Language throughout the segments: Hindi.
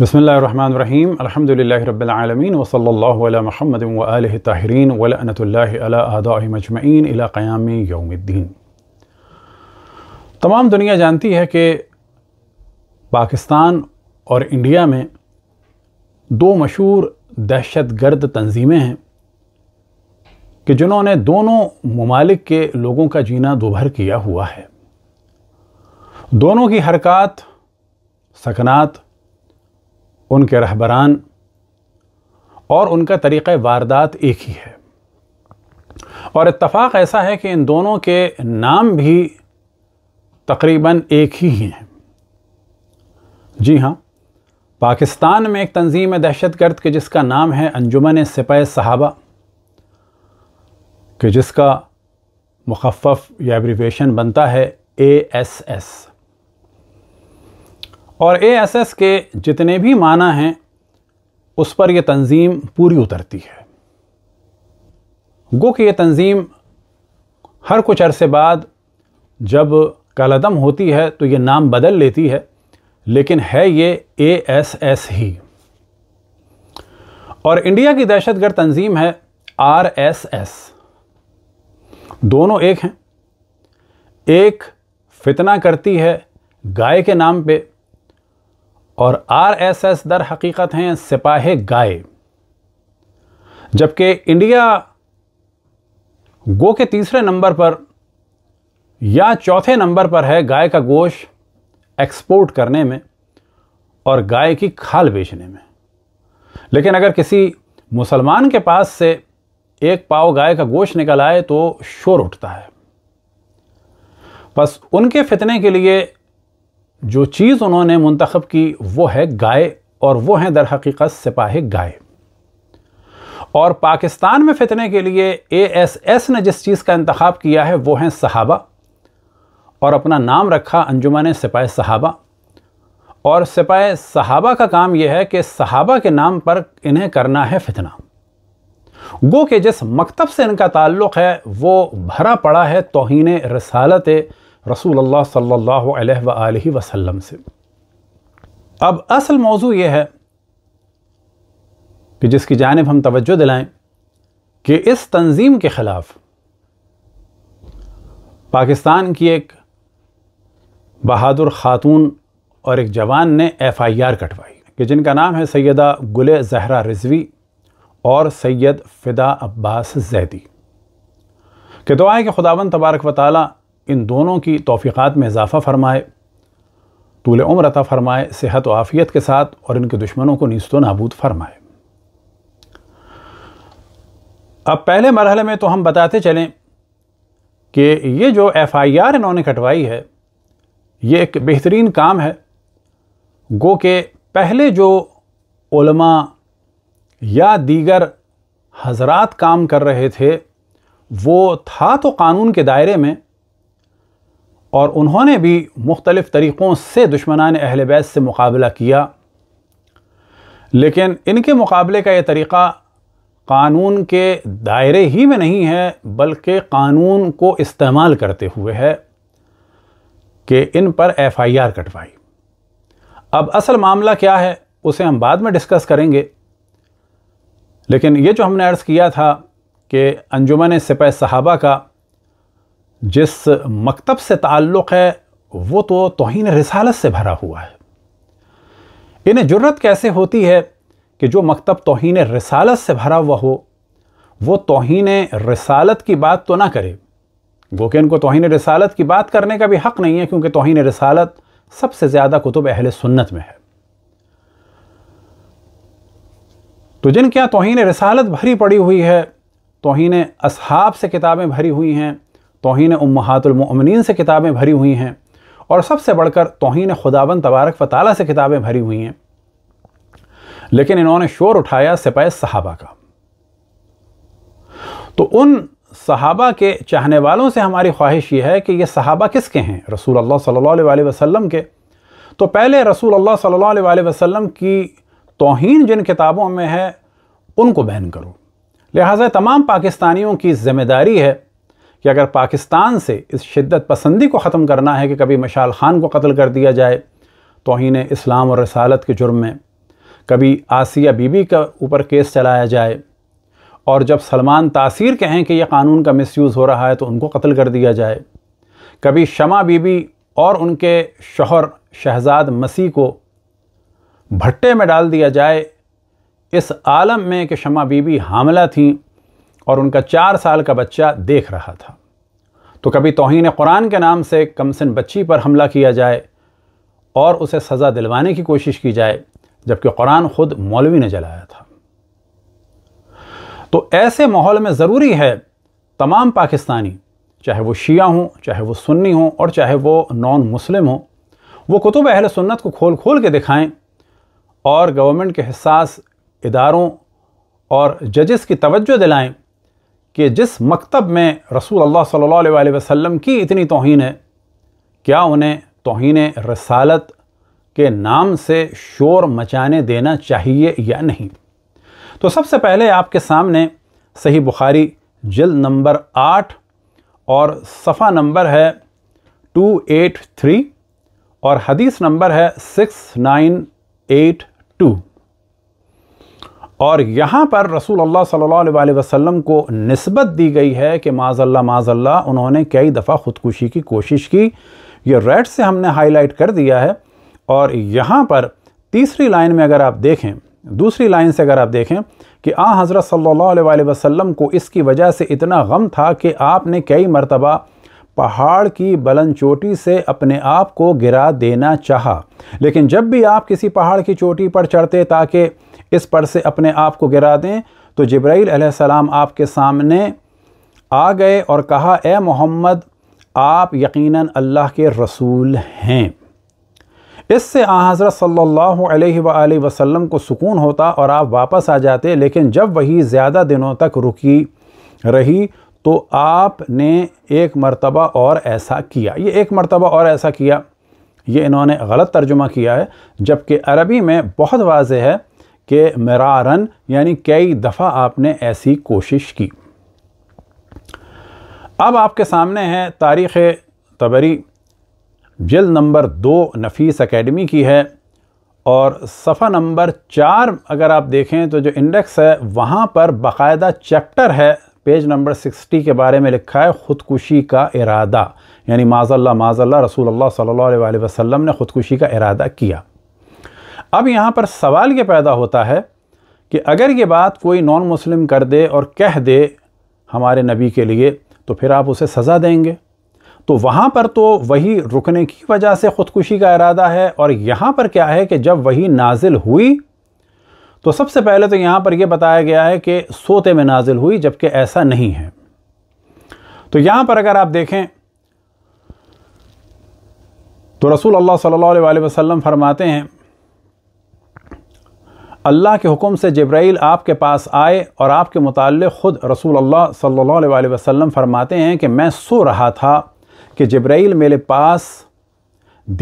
बसमीम अलहमदिल्ला रबालमीन वसल्ला महमद वल ताहरीन वलानतमजमैन अलाक़याम यौमद्दीन तमाम दुनिया जानती है कि पाकिस्तान और इंडिया में दो मशहूर दहशत गर्द तनजीमें हैं कि जिन्होंने दोनों ममालिक के लोगों का जीना दोभर किया हुआ है दोनों की हरकत सकनात उनके रहबरान और उनका तरीक़ वारदात एक ही है और इतफाक़ ऐसा है कि इन दोनों के नाम भी तकरीबन एक ही हैं जी हाँ पाकिस्तान में एक तंजीम दहशत गर्द के जिसका नाम है अंजुमन सिपाह सहाबा कि जिसका मुखफ़ या एब्रीवेशन बनता है ए एस एस और ए एस एस के जितने भी माना हैं उस पर यह तंजीम पूरी उतरती है गो कि यह तंजीम हर कुछ अरसे बाद जब कलदम होती है तो ये नाम बदल लेती है लेकिन है ये ए एस एस ही और इंडिया की दहशतगर्द तंजीम है आर एस एस दोनों एक हैं एक फितना करती है गाय के नाम पे और आरएसएस दर हकीकत हैं सिपाह गाय जबकि इंडिया गो के तीसरे नंबर पर या चौथे नंबर पर है गाय का गोश एक्सपोर्ट करने में और गाय की खाल बेचने में लेकिन अगर किसी मुसलमान के पास से एक पाव गाय का गोश्त निकल आए तो शोर उठता है बस उनके फितने के लिए जो चीज़ उन्होंने मुंतखब की वो है गाय और वो हैं दर हकीकत सिपाही गाय और पाकिस्तान में फितने के लिए एएसएस एस एस ने जिस चीज़ का इंतखब किया है वो हैं सहाबा और अपना नाम रखा अंजुमन सिपाह सहाबा और सिपाह सहाबा का काम यह है कि सहाबा के नाम पर इन्हें करना है फितना गो के जिस मकतब से इनका ताल्लुक़ है वो भरा पड़ा है तोहन रसालत रसूल सल्लल्लाहु अलैहि वसल्लम से अब असल मौजू ये है कि जिसकी जानब हम तवज्जो दिलाएं कि इस तंजीम के ख़िलाफ़ पाकिस्तान की एक बहादुर ख़ातून और एक जवान ने एफ़ आई आर कटवाई कि जिनका नाम है सैदा गुले जहरा रिजवी और सैयद फ़िदा अब्बास जैदी कि दुआ है कि खुदावन तबारक व इन दोनों की तोफ़ीक़ात में इजाफ़ा फ़रमाए तूल उम्र अता फ़रमाए सेहत व आफ़ियत के साथ और इनके दुश्मनों को नीस्त नाबूद फ़रमाए अब पहले मरहले में तो हम बताते चलें कि ये जो एफ़ आई आर इन्होंने कटवाई है ये एक बेहतरीन काम है गो के पहले जो उलमा या दीगर हजरात काम कर रहे थे वो था तो कानून के दायरे में और उन्होंने भी मुख्तलिफ़ तरीक़ों से दुश्मनान अहल बैत से मुकाबला किया लेकिन इनके मुकाबले का ये तरीक़ा कानून के दायरे ही में नहीं है बल्कि कानून को इस्तेमाल करते हुए है कि इन पर एफ़ आई आर कटवाई अब असल मामला क्या है उसे हम बाद में डिस्कस करेंगे लेकिन ये जो हमने अर्ज़ किया था कि अंजुमन सिपह सहाबा का जिस मकतब से ताल्लुक़ है वो तो तोहन रसालत से भरा हुआ है इन्हें जरूरत कैसे होती है कि जो मकतब तोहन रसालत से भरा हुआ हो वो तोहन रसालत की बात तो ना करे वो कि इनको तोहन रसालत की बात करने का भी हक़ नहीं है क्योंकि तोहन रसालत सबसे ज़्यादा कुतुब अहल सुन्नत में है तो जिनके यहाँ तोहन रसालत भरी पड़ी हुई है तोहन असहाब से किताबें भरी हुई हैं तोहन उम्मातुलमिन से किताबें भरी हुई हैं और सबसे बढ़कर तोहन खुदाबन तबारक व ताली से किताबें भरी हुई हैं लेकिन इन्होंने शोर उठाया सिपाह सहाबा का तो उन सहाबा के चाहने वालों से हमारी ख्वाहिश यह है कि ये सहाबा किसके हैं रसूल अल्लाह सल्लल्लाहु अलैहि वसल्लम के तो पहले रसूल अल्लाह सल्लल्लाहु अलैहि वसल्लम की तोहन जिन किताबों में है उनको बैन करो लिहाजा तमाम पाकिस्तानियों की ज़िम्मेदारी है कि अगर पाकिस्तान से इस शिद्दत पसंदी को ख़त्म करना है कि कभी मशाल खान को कत्ल कर दिया जाए तोहन इस्लाम और रसालत के जुर्म में कभी आसिया बीबी का ऊपर केस चलाया जाए और जब सलमान तासीर कहें कि यह कानून का मिसयूज़ हो रहा है तो उनको कत्ल कर दिया जाए कभी शमा बीबी और उनके शोहर शहजाद मसीह को भट्टे में डाल दिया जाए इस आलम में कि शमा बीबी हामला थीं और उनका चार साल का बच्चा देख रहा था तो कभी तोहन कुरान के नाम से कमसिन बच्ची पर हमला किया जाए और उसे सज़ा दिलवाने की कोशिश की जाए जबकि कुरान खुद मौलवी ने जलाया था तो ऐसे माहौल में ज़रूरी है तमाम पाकिस्तानी चाहे वो शिया हों चाहे वो सुन्नी हों और चाहे वो नॉन मुस्लिम हों वो कुतुब अहल सुन्नत को खोल खोल के दिखाएं और गवर्नमेंट के हसास इदारों और जजस की तवज्जो दिलाएं कि जिस मकतब में रसूल अल्लाह सल्लल्लाहु अलैहि वसल्लम की इतनी तोहन है क्या उन्हें तोहन रसालत के नाम से शोर मचाने देना चाहिए या नहीं तो सबसे पहले आपके सामने सही बुखारी जल्द नंबर आठ और सफ़ा नंबर है टू एट थ्री और हदीस नंबर है सिक्स नाइन एट टू और यहाँ पर रसूल अल्लाह सल्लल्लाहु अलैहि वसल्लम को नस्बत दी गई है कि माजल्ला माजल्ला उन्होंने कई दफ़ा ख़ुदकुशी की कोशिश की ये रेड से हमने हाईलाइट कर दिया है और यहाँ पर तीसरी लाइन में अगर आप देखें दूसरी लाइन से अगर आप देखें कि आ हज़रत सल्लल्लाहु अलैहि वसल्लम को इसकी वजह से इतना गम था कि आपने कई मरतबा पहाड़ की बलंद चोटी से अपने आप को गिरा देना चाहा लेकिन जब भी आप किसी पहाड़ की चोटी पर चढ़ते ताकि इस पर से अपने आप को गिरा दें तो जब्राईल सलाम आपके सामने आ गए और कहा ए मोहम्मद आप यकीनन अल्लाह के रसूल हैं इससे आ हज़रत सल्लल्लाहु अलैहि वसल्लम को सुकून होता और आप वापस आ जाते लेकिन जब वही ज़्यादा दिनों तक रुकी रही तो आपने एक मरतबा और ऐसा किया ये एक मरतबा और ऐसा किया ये इन्होंने गलत तर्जुमा किया है जबकि अरबी में बहुत वाज है कि मरारन यानी कई दफ़ा आपने ऐसी कोशिश की अब आपके सामने है तारीख़ तबरी जल्द नंबर दो नफीस एकेडमी की है और सफ़ा नंबर चार अगर आप देखें तो जो इंडेक्स है वहाँ पर बाकायदा चैप्टर है पेज नंबर सिक्सटी के बारे में लिखा है ख़ुदकुशी का इरादा यानी माजल्ला माजल्ला रसूल अल्लाह सल्लल्लाहु अलैहि वसल्लम ने ख़ुदकुशी का इरादा किया अब यहाँ पर सवाल ये पैदा होता है कि अगर ये बात कोई नॉन मुस्लिम कर दे और कह दे हमारे नबी के लिए तो फिर आप उसे सज़ा देंगे तो वहाँ पर तो वही रुकने की वजह से ख़ुदकुशी का इरादा है और यहाँ पर क्या है कि जब वही नाजिल हुई तो सबसे पहले तो यहाँ पर यह बताया गया है कि सोते में नाजिल हुई जबकि ऐसा नहीं है तो यहाँ पर अगर आप देखें तो रसूल अल्लाह सल्लल्लाहु अलैहि वसल्लम फरमाते हैं अल्लाह के हुक्म से जब्राइल आपके पास आए और आपके मुतल ख़ुद रसूल अल्लाह सल्लल्लाहु अलैहि वसल्लम फरमाते हैं कि मैं सो रहा था कि जब्राइल मेरे पास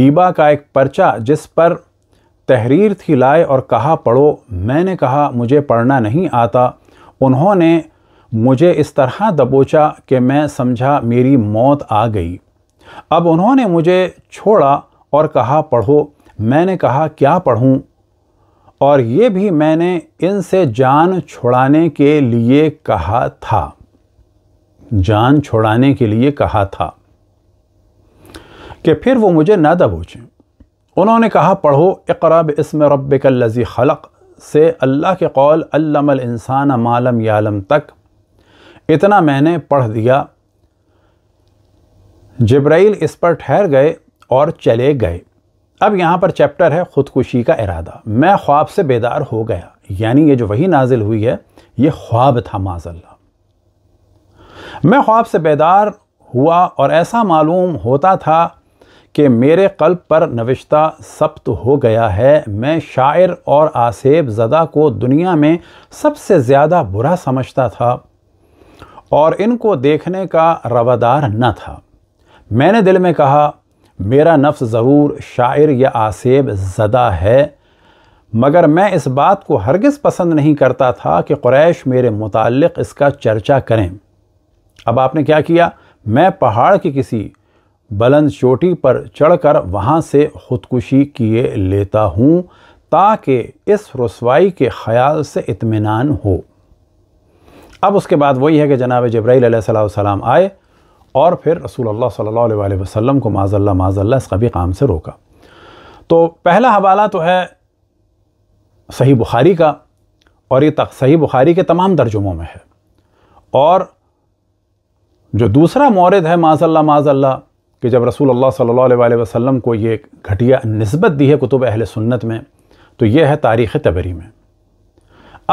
दीबा का एक पर्चा जिस पर तहरीर थी लाए और कहा पढ़ो मैंने कहा मुझे पढ़ना नहीं आता उन्होंने मुझे इस तरह दबोचा कि मैं समझा मेरी मौत आ गई अब उन्होंने मुझे छोड़ा और कहा पढ़ो मैंने कहा क्या पढ़ूँ और ये भी मैंने इनसे जान छुड़ाने के लिए कहा था जान छुड़ाने के लिए कहा था कि फिर वो मुझे ना दबोचें उन्होंने कहा पढ़ो इकरब इसम रब लजी खलक से अल्लाह के कौल अल्लमल इंसान मालम यालम तक इतना मैंने पढ़ दिया जब्राइल इस पर ठहर गए और चले गए अब यहाँ पर चैप्टर है ख़ुदकुशी का इरादा मैं ख्वाब से बेदार हो गया यानी ये जो वही नाजिल हुई है ये ख्वाब था माजल्ला मैं ख्वाब से बेदार हुआ और ऐसा मालूम होता था कि मेरे कल्ब पर नविश्ता सब्त हो गया है मैं शायर और आसेब ज़दा को दुनिया में सबसे ज़्यादा बुरा समझता था और इनको देखने का रवादार न था मैंने दिल में कहा मेरा नफ्स ज़रूर शायर या आसेब ज़दा है मगर मैं इस बात को हरगिज़ पसंद नहीं करता था कि क्रैश मेरे मुतल इसका चर्चा करें अब आपने क्या किया मैं पहाड़ की किसी बुलंद चोटी पर चढ़कर वहाँ से ख़ुदकुशी किए लेता हूँ ताकि इस रसवाई के खयाल से इतमान हो अब उसके बाद वही है कि जनाब जब्राईल सलाम आए और फिर रसूल सल्ला वसल्लम को माजल्ला माजल्ला इस कभी काम से रोका तो पहला हवाला तो है सही बुखारी का और ये सही बुखारी के तमाम तर्जुमों में है और जो दूसरा मौरद है माजल्ला माजल्ला कि जब रसूल अल्लाह अलैहि वसल्लम को ये घटिया नस्बत दी है कुतुब अहल सुन्नत में तो ये है तारीख़ तबरी में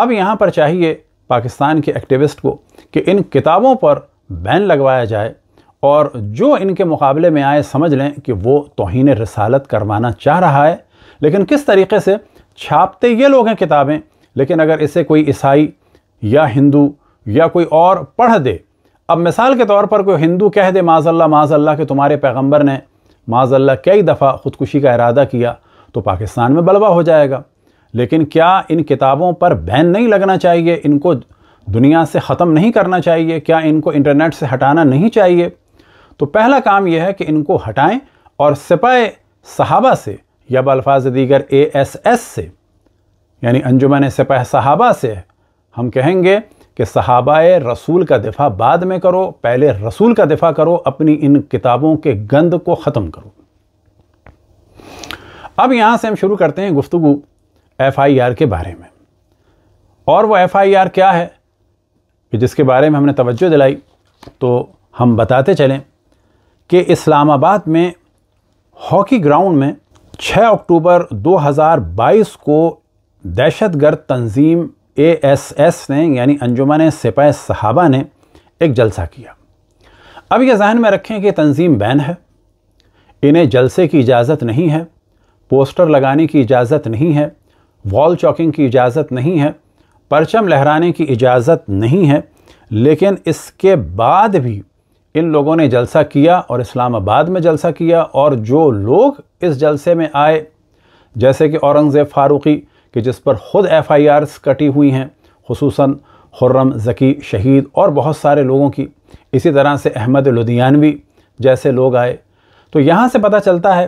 अब यहाँ पर चाहिए पाकिस्तान के एक्टिविस्ट को कि इन किताबों पर बैन लगवाया जाए और जो इनके मुकाबले में आए समझ लें कि वो तोहन रसालत करवाना चाह रहा है लेकिन किस तरीके से छापते ये लोग हैं किताबें लेकिन अगर इसे कोई ईसाई या हिंदू या कोई और पढ़ दे अब मिसाल के तौर पर कोई हिंदू कह दे माजल्ला माजल्ला कि तुम्हारे पैगंबर ने माजल्ला कई दफ़ा ख़ुदकुशी का इरादा किया तो पाकिस्तान में बलवा हो जाएगा लेकिन क्या इन किताबों पर बैन नहीं लगना चाहिए इनको दुनिया से ख़त्म नहीं करना चाहिए क्या इनको इंटरनेट से हटाना नहीं चाहिए तो पहला काम यह है कि इनको हटाएं और सिपाह सहाबा से या बल्फाज दीगर ए एस एस से यानी अंजुमन सिपाह सहाबा से हम कहेंगे कि सहाबा रसूल का दिफा बाद में करो पहले रसूल का दिफा करो अपनी इन किताबों के गंद को ख़त्म करो अब यहाँ से हम शुरू करते हैं गुफ्तु एफ़ आई आर के बारे में और वो एफ़ आई आर क्या है जिसके बारे में हमने तवज्जो दिलाई तो हम बताते चलें कि इस्लामाबाद में हॉकी ग्राउंड में 6 अक्टूबर 2022 को दहशतगर्द तंजीम एएसएस ने यानी अंजुमन सिपाह सहाबा ने एक जलसा किया अब यह जहन में रखें कि तंजीम बैन है इन्हें जलसे की इजाज़त नहीं है पोस्टर लगाने की इजाज़त नहीं है वॉल चॉकिंग की इजाज़त नहीं है परचम लहराने की इजाज़त नहीं है लेकिन इसके बाद भी इन लोगों ने जलसा किया और इस्लामाबाद में जलसा किया और जो लोग इस जलसे में आए जैसे कि औरंगज़ेब फ़ारूक़ी के जिस पर ख़ुद एफ़ आई आर कटी हुई हैं खूस खुर्रम ज़की शहीद और बहुत सारे लोगों की इसी तरह से अहमद लुधियानवी जैसे लोग आए तो यहाँ से पता चलता है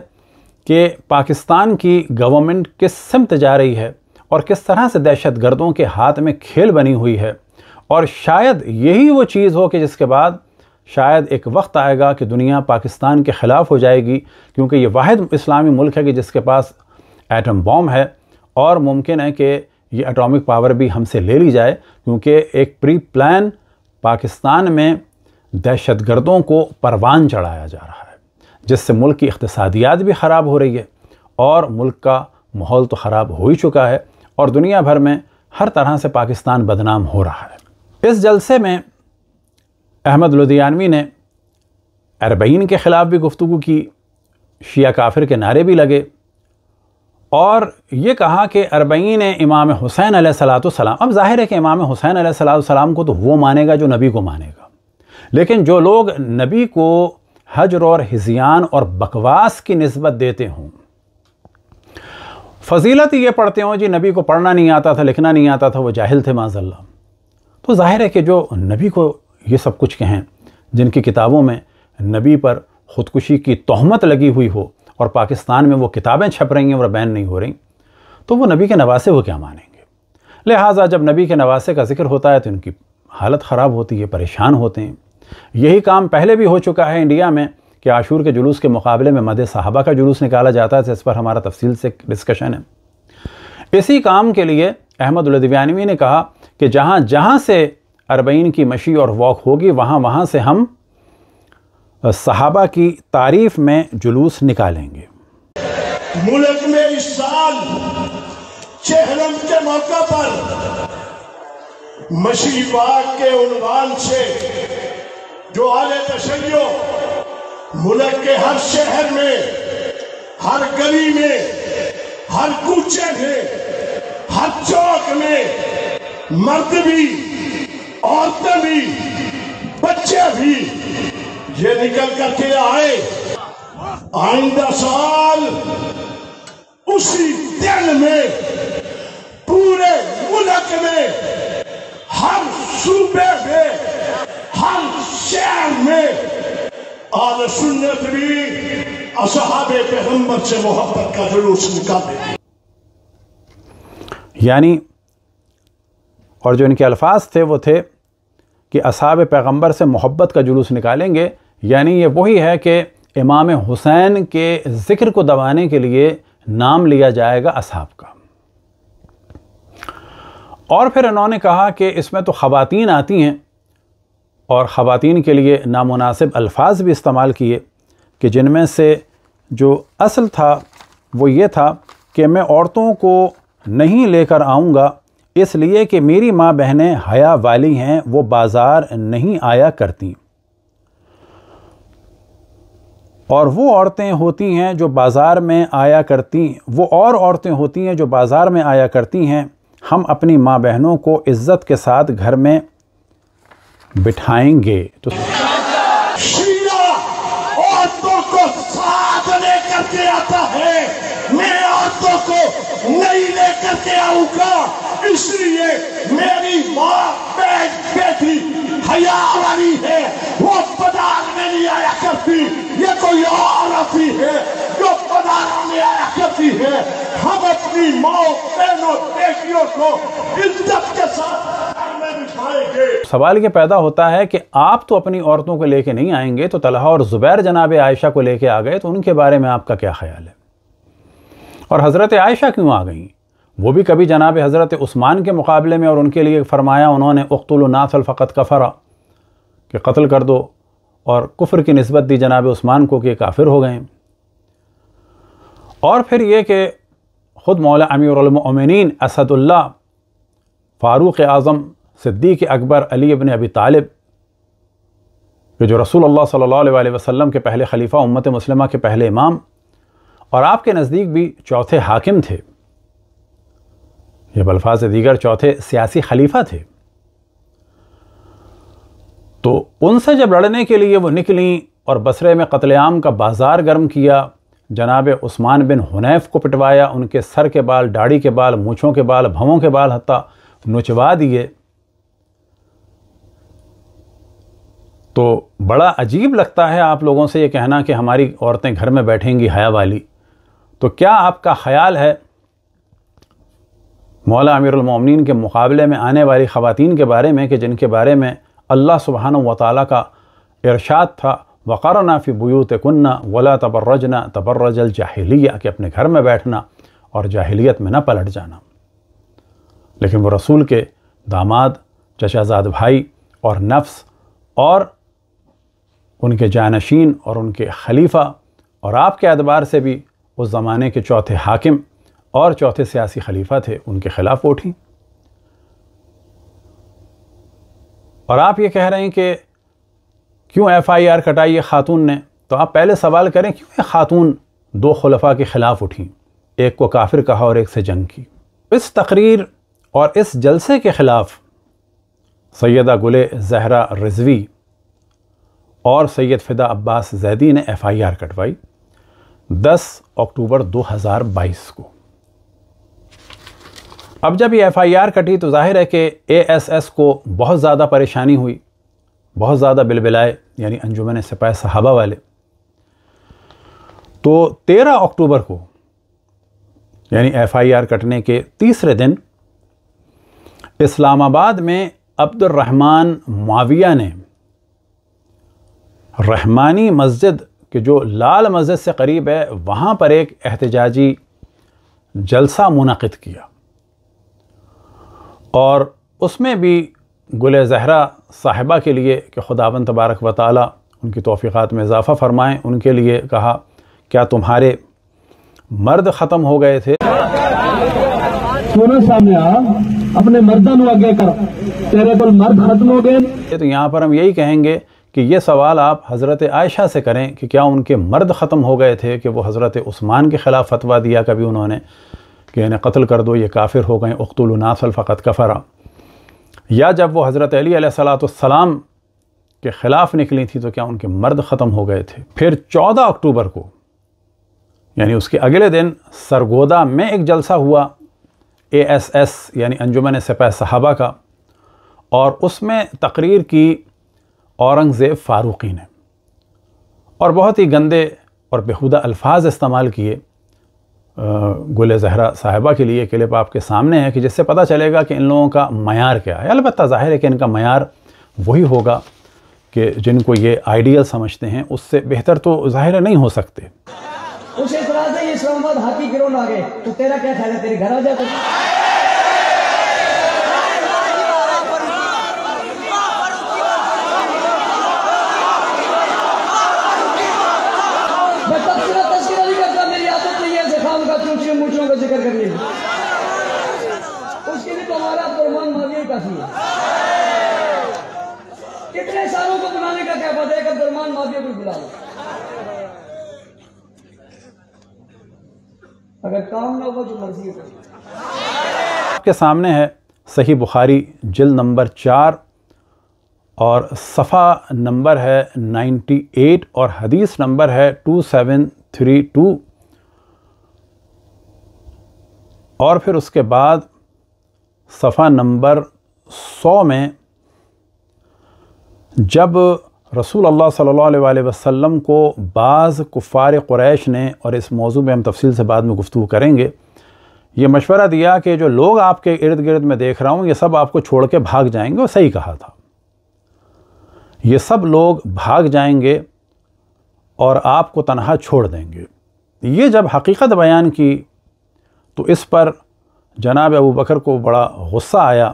कि पाकिस्तान की गवर्नमेंट किस सिमत जा रही है और किस तरह से दहशत गर्दों के हाथ में खेल बनी हुई है और शायद यही वो चीज़ हो कि जिसके बाद शायद एक वक्त आएगा कि दुनिया पाकिस्तान के ख़िलाफ़ हो जाएगी क्योंकि ये वाद इस्लामी मुल्क है कि जिसके पास एटम बॉम है और मुमकिन है कि ये एटॉमिक पावर भी हमसे ले ली जाए क्योंकि एक प्री प्लान पाकिस्तान में दहशत गर्दों को परवान चढ़ाया जा रहा है जिससे मुल्क की अकतसादियात भी ख़राब हो रही है और मुल्क का माहौल तो ख़राब हो ही चुका है और दुनिया भर में हर तरह से पाकिस्तान बदनाम हो रहा है इस जलसे में अहमद लुधियानवी ने अरबईन के ख़िलाफ़ भी गुफ्तु की शिया काफिर के नारे भी लगे और ये कहा कि अरबईन इमाम हुसैन सलाम अब जाहिर है कि इमाम हुसैन सलाम को तो वो मानेगा जो नबी को मानेगा लेकिन जो लोग नबी को हजर और हिजियान और बकवास की नस्बत देते हों फजीलत ये पढ़ते हों जी नबी को पढ़ना नहीं आता था लिखना नहीं आता था वो जाहिल थे माजल्ला तो जाहिर है कि जो नबी को ये सब कुछ कहें जिनकी किताबों में नबी पर खुदकुशी की तहमत लगी हुई हो और पाकिस्तान में वो किताबें छप रही हैं और बैन नहीं हो रही तो वो नबी के नवासे वो क्या मानेंगे लिहाजा जब नबी के नवासे का जिक्र होता है तो इनकी हालत ख़राब होती है परेशान होते हैं यही काम पहले भी हो चुका है इंडिया में कि आशूर के जुलूस के मुकाबले में मद साहबा का जुलूस निकाला जाता है इस पर हमारा तफसील से डिस्कशन है इसी काम के लिए अहमद उलदिव्यानवी ने कहा कि जहाँ जहाँ से अरबईन की मशी और वॉक होगी वहाँ वहाँ से हम सहाबा की तारीफ में जुलूस निकालेंगे मुल्क में इस साल चेहरम के मौका पर बाग के उन्वान से जो आले तशैयो मुल्क के हर शहर में हर गली में हर कूचे में हर चौक में मर्द भी औरतें भी बच्चे भी ये निकल करके आए आइंदा साल उसी दिन में पूरे मुल्क में हर सूबे में हर शहर में आल सुन्नत भी असहाबे पैगम्बर से मोहब्बत का जुलूस निकाले यानी और जो इनके अल्फाज थे वो थे कि असाब पैगंबर से मोहब्बत का जुलूस निकालेंगे यानी ये वही है कि इमाम हुसैन के ज़िक्र को दबाने के लिए नाम लिया जाएगा असाब का और फिर इन्होंने कहा कि इसमें तो ख़वातीन आती हैं और ख़वातीन के लिए नामनासिब अल्फाज भी इस्तेमाल किए कि जिनमें से जो असल था वो ये था कि मैं औरतों को नहीं लेकर आऊँगा इसलिए कि मेरी माँ बहनें हया वाली हैं वो बाज़ार नहीं आया करती और वो औरतें होती हैं जो बाज़ार में आया करती वो और औरतें होती हैं जो बाज़ार में आया करती हैं हम अपनी माँ बहनों को इज़्ज़त के साथ घर में बिठाएंगे तो औरतों को साथ लेकर के आता है मैं औरतों को करके आऊंगा इसलिए मेरी माँ बैठ बैठी हया वाली है वो बाजार में नहीं आया करती ये कोई और अपनी है जो बाजारों में आया करती है हम अपनी माओ बहनों बेटियों को इज्जत के साथ सवाल ये पैदा होता है कि आप तो अपनी औरतों को लेके नहीं आएंगे तो तलहा और ज़ुबैर जनाब आयशा को लेके आ गए तो उनके बारे में आपका क्या ख्याल है और हज़रत आयशा क्यों आ गईं वो भी कभी जनाब हज़रत उस्मान के मुकाबले में और उनके लिए फरमाया उन्होंने का कफ़रा कि कत्ल कर दो और कुफर की नस्बत दी जनाब उस्मान को कि काफिर हो गए और फिर ये कि ख़ुद मौला अमीरमिन असदुल्ला फ़ारूक़ आज़म सिद्दीक़ अकबर अली अबन अबी तालिब कि जो रसूल अल्लाह सल्लल्लाहु अलैहि वसल्लम के पहले खलीफ़ा उम्मत मुसलमा के पहले इमाम और आपके नज़दीक भी चौथे हाकिम थे ये बल्फाज दीगर चौथे सियासी खलीफा थे तो उनसे जब लड़ने के लिए वो निकली और बसरे में कत्लेआम का बाज़ार गर्म किया जनाब उस्मान बिन हुनैफ को पिटवाया उनके सर के बाल दाढ़ी के बाल मूछों के बाल भवों के बाल हती नुचवा दिए तो बड़ा अजीब लगता है आप लोगों से ये कहना कि हमारी औरतें घर में बैठेंगी हया वाली तो क्या आपका ख्याल है मौला अमीरमिन के मुकाबले में आने वाली ख़वान के बारे में कि जिनके बारे में अल्लाह सुबहान व का इरशाद था वक़ार नाफ़ी बुयूत कन्ना वला तबर्रजना तबर्रजल जाहलिया के अपने घर में बैठना और जाहलीत में न पलट जाना लेकिन वो रसूल के दामाद चचाजाद भाई और नफ्स और उनके जानशीन और उनके खलीफा और आपके अदबार से भी उस ज़माने के चौथे हाकिम और चौथे सियासी खलीफा थे उनके खिलाफ उठी और आप ये कह रहे हैं कि क्यों एफ़ आई आर कटाई ये खातून ने तो आप पहले सवाल करें क्यों ये खातून दो खलफा के ख़िलाफ़ उठी एक को काफिर कहा और एक से जंग की इस तकरीर और इस जलसे के ख़िलाफ़ सैदा गुले जहरा रिजवी और सैयद फ़िदा अब्बास जैदी ने एफ़ आई आर कटवाई 10 अक्टूबर 2022 को अब जब ये एफआईआर कटी तो जाहिर है कि एएसएस को बहुत ज़्यादा परेशानी हुई बहुत ज़्यादा बिलबिलाए यानी अंजुमन सिपाह सहाबा वाले तो 13 अक्टूबर को यानी एफआईआर कटने के तीसरे दिन इस्लामाबाद में अब्दुलरहमान माविया ने रहमानी मस्जिद के जो लाल मस्जिद से करीब है वहाँ पर एक एहतजाजी जलसा मुनद किया और उसमें भी गुल जहरा साहिबा के लिए कि खुदावन तबारक व ताली उनकी तोफ़ीक़ात में इजाफ़ा फ़रमाएँ उनके लिए कहा क्या तुम्हारे मर्द ख़त्म हो गए थे अपने मर्दन आगे कर तेरे को मर्द ख़त्म हो गए तो यहाँ पर हम यही कहेंगे कि ये सवाल आप हज़रत आयशा से करें कि क्या उनके मर्द ख़त्म हो गए थे कि वो हज़रत उस्मान के ख़िलाफ़ फतवा दिया कभी उन्होंने कि इन्हें कत्ल कर दो ये काफिर हो गए नासल फ़कत कफ़रा या जब वो हज़रत अली सलाम के ख़िलाफ़ निकली थी तो क्या उनके मर्द ख़त्म हो गए थे फिर चौदह अक्टूबर को यानी उसके अगले दिन सरगोदा में एक जलसा हुआ एस एस यानी अंजुमन सपा सहाबा का और उसमें तकरीर की औरंगज़ेब फ़ारूक़ी ने और बहुत ही गंदे और बेहुदा अल्फाज इस्तेमाल किए गुल जहरा साहिबा के लिए क्लिप आपके सामने है कि जिससे पता चलेगा कि इन लोगों का मैार क्या है अलबत् ज़ाहिर है कि इनका मैार वही होगा कि जिनको ये आइडियल समझते हैं उससे बेहतर तो ज़ाहिर नहीं हो सकते उसे ये हाथी गिरोह गए तो तेरा क्या ख्याल है तेरे घर आ जाते जिक्र करने है उसके लिए तो हमारा कुरबान माजी काफी है कितने सालों को बुलाने का क्या पता है कि कुरबान माजी को बुला अगर काम ना हो तो मर्जी आपके सामने है सही बुखारी जिल नंबर चार और सफ़ा नंबर है 98 और हदीस नंबर है 2732 और फिर उसके बाद सफ़ा नंबर सौ में जब रसूल अल्लाह सल्लल्लाहु अलैहि वसल्लम को बाज़ कुफ़ार क़ुरैश ने और इस मौजू में हम तफसील से बाद में गुफ्तु करेंगे ये मशवरा दिया कि जो लोग आपके इर्द गिर्द में देख रहा हूँ ये सब आपको छोड़ के भाग जाएंगे और सही कहा था ये सब लोग भाग जाएंगे और आपको तनहा छोड़ देंगे ये जब हकीकत बयान की तो इस पर जनाब अबू बकर को बड़ा गुस्सा आया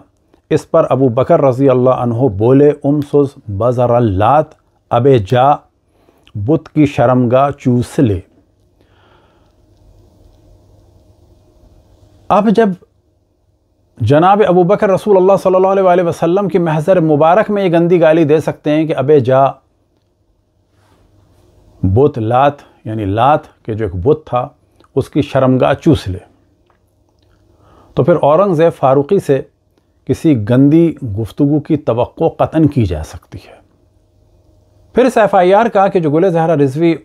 इस पर अबू बकर रज़ी अल्लाह अनहो बोले उमसुस बज़रल्लात अब जा बुत की शर्मगा चूस ले अब जब जनाब अबू बकर रसूल अल्लाह सल्लल्लाहु अलैहि वसल्लम की महजर मुबारक में ये गंदी गाली दे सकते हैं कि अबे जा बुत लात यानी लात के जो एक बुत था उसकी शर्मगा चूस ले तो फिर औरंगज़ेब फ़ारूक़ी से किसी गंदी गुफ्तु की तो कतन की जा सकती है फिर इस एफ आई आर का कि जो गुल जहरा रिजवी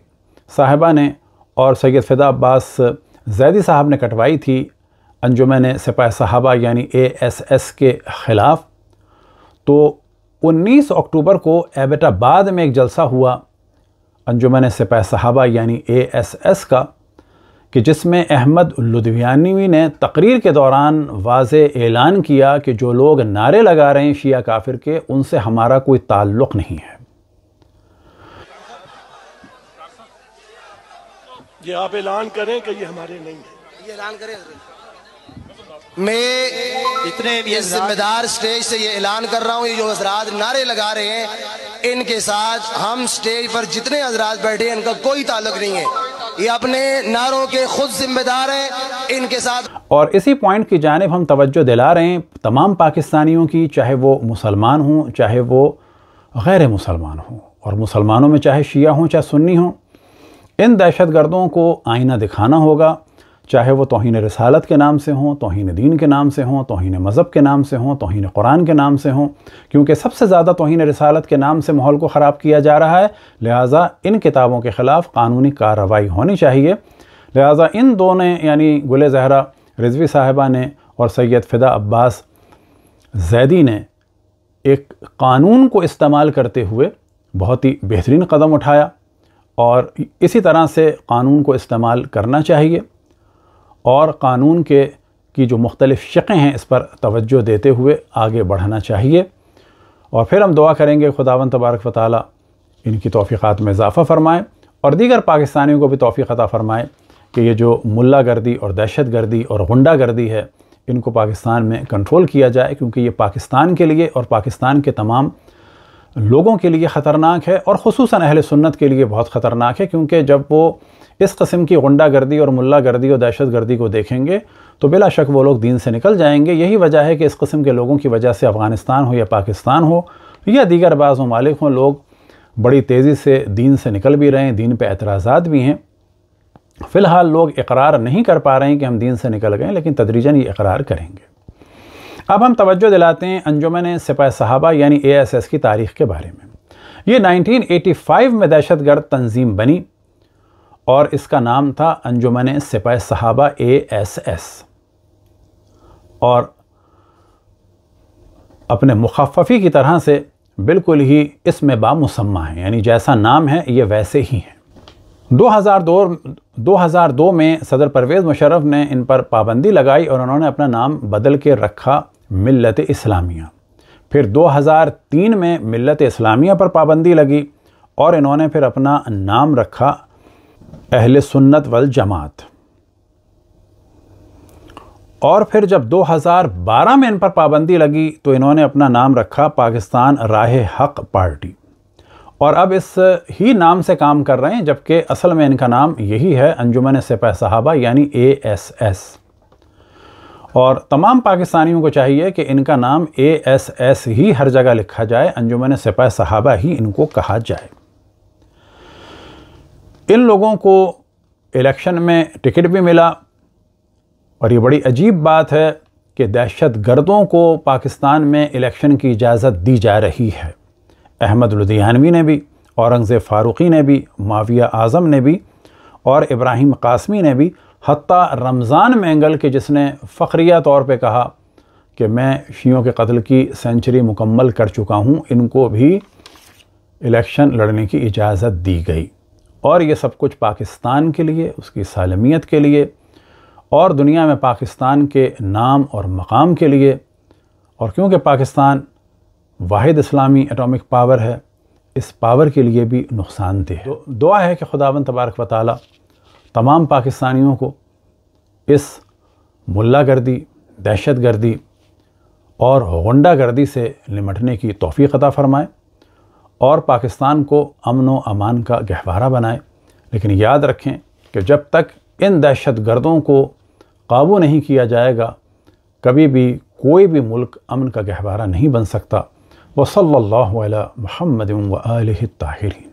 साहबा ने और सैयद फ़िदा अब्बास जैदी साहब ने कटवाई थी अंजुमन सिपाही साहबा यानी एस एस के ख़िलाफ़ तो 19 अक्टूबर को एबटाबाद में एक जलसा हुआ अंजुमन सिपाही साहबा यानी एस एस का कि जिसमें अहमद लुधियानवी ने तकरीर के दौरान वाज ऐलान किया कि जो लोग नारे लगा रहे हैं शिया काफिर के उनसे हमारा कोई ताल्लुक़ नहीं है ये आप ऐलान करें कि ये हमारे नहीं है ये ऐलान करें मैं इतने जिम्मेदार स्टेज से ये ऐलान कर रहा हूँ ये जो हजरात नारे लगा रहे हैं इनके साथ हम स्टेज पर जितने हजरात बैठे हैं इनका कोई ताल्लुक नहीं है ये अपने नारों के खुद जिम्मेदार हैं इनके साथ और इसी पॉइंट की जानब हम तवज्जो दिला रहे हैं तमाम पाकिस्तानियों की चाहे वो मुसलमान हों चाहे वो गैर मुसलमान हों और मुसलमानों में चाहे शिया हों चाहे सुन्नी हों इन दहशतगर्दों को आईना दिखाना होगा चाहे वो तोहन रसालत के नाम से हों तोहन दीन के नाम से हों तोहन मज़हब के नाम से हों तोहन कुरान के नाम से हों क्योंकि सबसे ज़्यादा तोहन रसालत के नाम से माहौल को ख़राब किया जा रहा है लिहाजा इन किताबों के ख़िलाफ़ कानूनी कार्रवाई होनी चाहिए लिहाजा इन दोनों यानी गुल जहरा रिजवी साहिबा ने और सैद फ़िदा अब्बास जैदी ने एक कानून को इस्तेमाल करते हुए बहुत ही बेहतरीन कदम उठाया और इसी तरह से कानून को इस्तेमाल करना चाहिए और कानून के की जो मुख्तलिफ़ शक़ें हैं इस पर तवज्जो देते हुए आगे बढ़ना चाहिए और फिर हम दुआ करेंगे खुदावन तबारक व इनकी तोफ़ीक़ात में इजाफ़ा फ़रमाएँ और दीगर पाकिस्तानियों को भी तोफ़ी अता फ़रमाएँ कि ये जो मुल्ला गर्दी और दहशत गर्दी और गुंडा गर्दी है इनको पाकिस्तान में कंट्रोल किया जाए क्योंकि ये पाकिस्तान के लिए और पाकिस्तान के तमाम लोगों के लिए ख़तरनाक है और खसूस अहल सुन्नत के लिए बहुत ख़तरनाक है क्योंकि जब वो इस कस्म की गुंडा गर्दी और मुला गर्दी और दहशत गर्दी को देखेंगे तो बिला शक वो लोग दीन से निकल जाएंगे यही वजह है कि इस कस्म के लोगों की वजह से अफ़गानिस्तान हो या पाकिस्तान हो या दीगर बाज़ ममालिक हों लोग बड़ी तेज़ी से दीन से निकल भी रहे हैं दीन पर एतराज़ात भी हैं फ़िलहाल लोग इकरार नहीं कर पा रहे हैं कि हम दीन से निकल गए लेकिन तदरीजन ये इकरार करेंगे अब हम तवज्जो दिलाते हैं अंजुमन सिपाही साहबा यानी एएसएस एस एस की तारीख़ के बारे में ये 1985 में दहशत गर्द तंजीम बनी और इसका नाम था अंजुमन सिपाही सहाबा ए एस एस और अपने मुखफ़ी की तरह से बिल्कुल ही इसमें बामुसम्मा है यानी जैसा नाम है ये वैसे ही है 2002 2002 में सदर परवेज़ मुशरफ़ ने इन पर पाबंदी लगाई और उन्होंने अपना नाम बदल के रखा मिलत इस्लामिया फिर 2003 में मिलत इस्लामिया पर पाबंदी लगी और इन्होंने फिर अपना नाम रखा अहल सुन्नत वल जमात और फिर जब 2012 में इन पर पाबंदी लगी तो इन्होंने अपना नाम रखा पाकिस्तान राह हक पार्टी और अब इस ही नाम से काम कर रहे हैं जबकि असल में इनका नाम यही है अंजुमन सिपह साहबा यानी ए एस एस और तमाम पाकिस्तानियों को चाहिए कि इनका नाम ए एस एस ही हर जगह लिखा जाए अंजुमन सिपह साहबा ही इनको कहा जाए इन लोगों को इलेक्शन में टिकट भी मिला और ये बड़ी अजीब बात है कि दहशत गर्दों को पाकिस्तान में इलेक्शन की इजाज़त दी जा रही है अहमद लुधियानवी ने भी औरंगज़ेब फ़ारूक़ी ने भी माविया आज़म ने भी और इब्राहिम कासमी ने भी हती रमज़ान मैंगल के जिसने फ़खरिया तौर पे कहा कि मैं शीयों के कत्ल की सेंचुरी मुकम्मल कर चुका हूँ इनको भी इलेक्शन लड़ने की इजाज़त दी गई और ये सब कुछ पाकिस्तान के लिए उसकी सालमियत के लिए और दुनिया में पाकिस्तान के नाम और मकाम के लिए और क्योंकि पाकिस्तान वाद इस्लामी एटॉमिक पावर है इस पावर के लिए भी नुकसानदेह है तो दुआ है कि खुदावन तबारक वाली तमाम पाकिस्तानियों को इस मुल्ला गर्दी दहशत गर्दी और गुंडा गर्दी से निमटने की तोफ़ी अदा फ़रमाएँ और पाकिस्तान को अमन व अमान का गहवारा बनाए लेकिन याद रखें कि जब तक इन दहशत गर्दों को काबू नहीं किया जाएगा कभी भी कोई भी मुल्क अमन का गहवारा नहीं बन सकता वसल्ला महमद व आल ताहरीन